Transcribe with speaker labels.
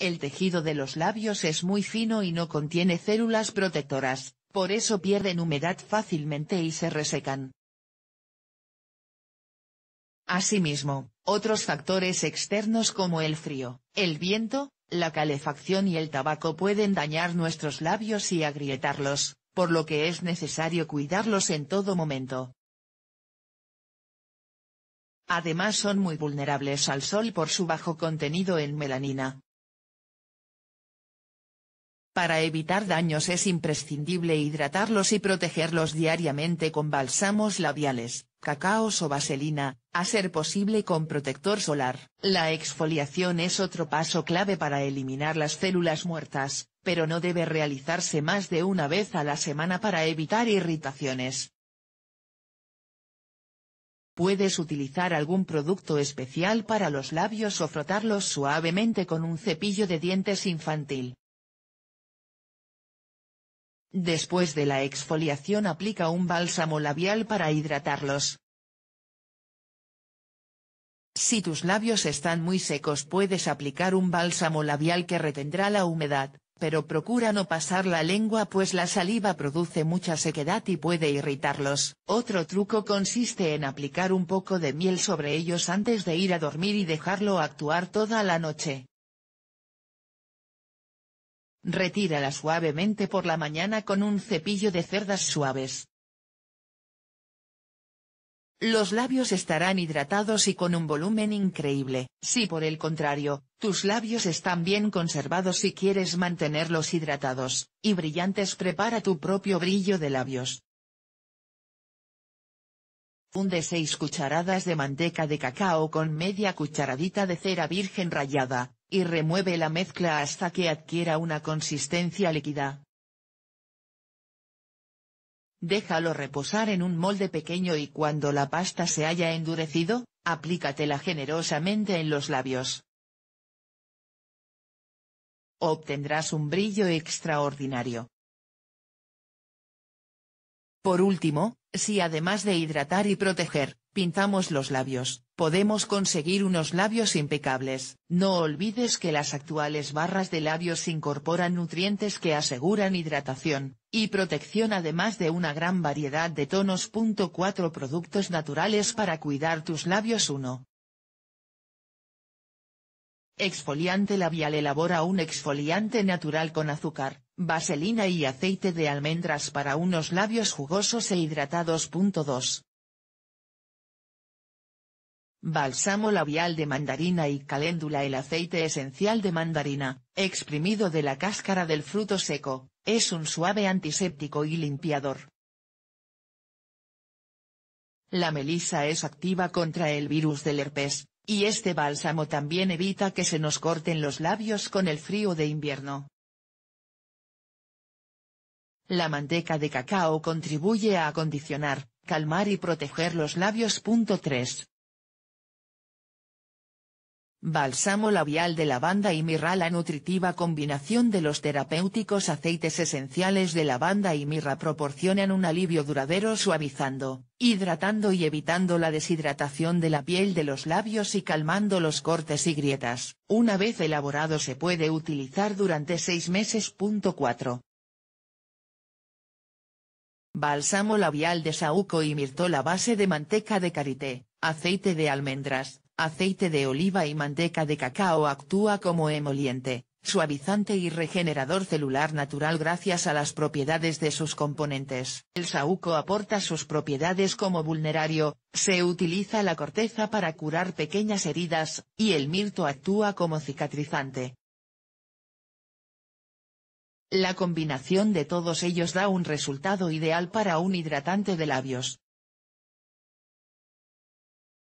Speaker 1: El tejido de los labios es muy fino y no contiene células protectoras, por eso pierden humedad fácilmente y se resecan. Asimismo, otros factores externos como el frío, el viento, la calefacción y el tabaco pueden dañar nuestros labios y agrietarlos, por lo que es necesario cuidarlos en todo momento. Además son muy vulnerables al sol por su bajo contenido en melanina, para evitar daños es imprescindible hidratarlos y protegerlos diariamente con bálsamos labiales, cacaos o vaselina, a ser posible con protector solar. La exfoliación es otro paso clave para eliminar las células muertas, pero no debe realizarse más de una vez a la semana para evitar irritaciones. Puedes utilizar algún producto especial para los labios o frotarlos suavemente con un cepillo de dientes infantil. Después de la exfoliación aplica un bálsamo labial para hidratarlos. Si tus labios están muy secos puedes aplicar un bálsamo labial que retendrá la humedad, pero procura no pasar la lengua pues la saliva produce mucha sequedad y puede irritarlos. Otro truco consiste en aplicar un poco de miel sobre ellos antes de ir a dormir y dejarlo actuar toda la noche. Retírala suavemente por la mañana con un cepillo de cerdas suaves. Los labios estarán hidratados y con un volumen increíble. Si por el contrario, tus labios están bien conservados y quieres mantenerlos hidratados y brillantes, prepara tu propio brillo de labios. Funde 6 cucharadas de manteca de cacao con media cucharadita de cera virgen rallada, y remueve la mezcla hasta que adquiera una consistencia líquida. Déjalo reposar en un molde pequeño y cuando la pasta se haya endurecido, aplícatela generosamente en los labios. Obtendrás un brillo extraordinario. Por último, si además de hidratar y proteger, pintamos los labios, podemos conseguir unos labios impecables. No olvides que las actuales barras de labios incorporan nutrientes que aseguran hidratación y protección además de una gran variedad de tonos. 4 productos naturales para cuidar tus labios 1. Exfoliante labial elabora un exfoliante natural con azúcar, vaselina y aceite de almendras para unos labios jugosos e hidratados. 2. Balsamo labial de mandarina y caléndula El aceite esencial de mandarina, exprimido de la cáscara del fruto seco, es un suave antiséptico y limpiador. La melisa es activa contra el virus del herpes, y este bálsamo también evita que se nos corten los labios con el frío de invierno. La manteca de cacao contribuye a acondicionar, calmar y proteger los labios. 3. Balsamo labial de lavanda y mirra La nutritiva combinación de los terapéuticos aceites esenciales de lavanda y mirra proporcionan un alivio duradero suavizando, hidratando y evitando la deshidratación de la piel de los labios y calmando los cortes y grietas. Una vez elaborado se puede utilizar durante 6 meses. Balsamo labial de saúco y mirto La base de manteca de karité, aceite de almendras, aceite de oliva y manteca de cacao actúa como emoliente, suavizante y regenerador celular natural gracias a las propiedades de sus componentes. El saúco aporta sus propiedades como vulnerario, se utiliza la corteza para curar pequeñas heridas, y el mirto actúa como cicatrizante. La combinación de todos ellos da un resultado ideal para un hidratante de labios.